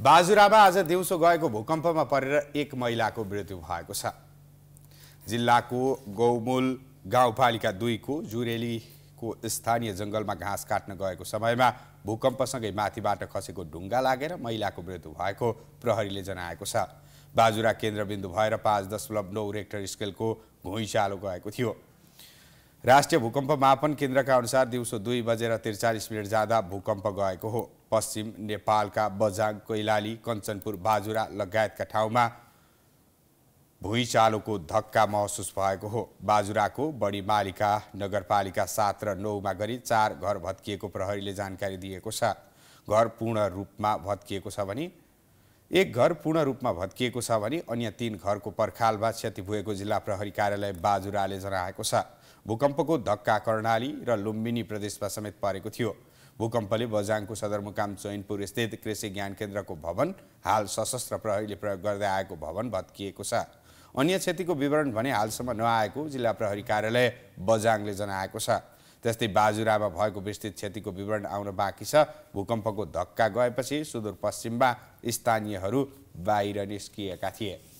बाजुरामा आज दिउँसो गएको भूकम्पमा परेर एक महिलाको मृत्यु भएको छ जिल्लाको गौमूल गाउँपालिका दुईको जुरेलीको स्थानीय जङ्गलमा घाँस काट्न गएको समयमा भूकम्पसँगै माथिबाट खसेको ढुङ्गा लागेर महिलाको मृत्यु भएको प्रहरीले जनाएको छ बाजुरा केन्द्रबिन्दु भएर पाँच दशमलव नौ रेक्टर स्केलको घुइँचालो गएको थियो राष्ट्रिय भूकम्प मापन केन्द्रका अनुसार दिउँसो दुई बजेर त्रिचालिस मिनट जाँदा भूकम्प गएको हो पश्चिम नेपालका बझाङ कैलाली कञ्चनपुर बाजुरा लगायतका ठाउँमा भुइँचालोको धक्का महसुस भएको हो बाजुराको मालिका नगरपालिका सात र नौमा गरी चार घर भत्किएको प्रहरीले जानकारी दिएको छ घर पूर्ण रूपमा भत्किएको छ भने एक घर पूर्ण रूपमा भत्किएको छ भने अन्य तीन घरको पर्खालमा क्षति भएको जिल्ला प्रहरी कार्यालय बाजुराले जनाएको छ भूकम्पको धक्का कर्णाली र लुम्बिनी प्रदेशमा समेत परेको थियो भूकम्पले बझाङको सदरमुकाम चैनपुर स्थित कृषि ज्ञान केन्द्रको भवन हाल सशस्त्र प्रहरीले प्रयोग गर्दै आएको भवन भत्किएको छ अन्य क्षतिको विवरण भने हालसम्म नआएको जिल्ला प्रहरी कार्यालय बझाङले जनाएको छ त्यस्तै बाजुरामा भएको विस्तृत क्षतिको विवरण आउन बाँकी छ भूकम्पको धक्का गएपछि सुदूरपश्चिममा स्थानीयहरू बाहिर निस्किएका थिए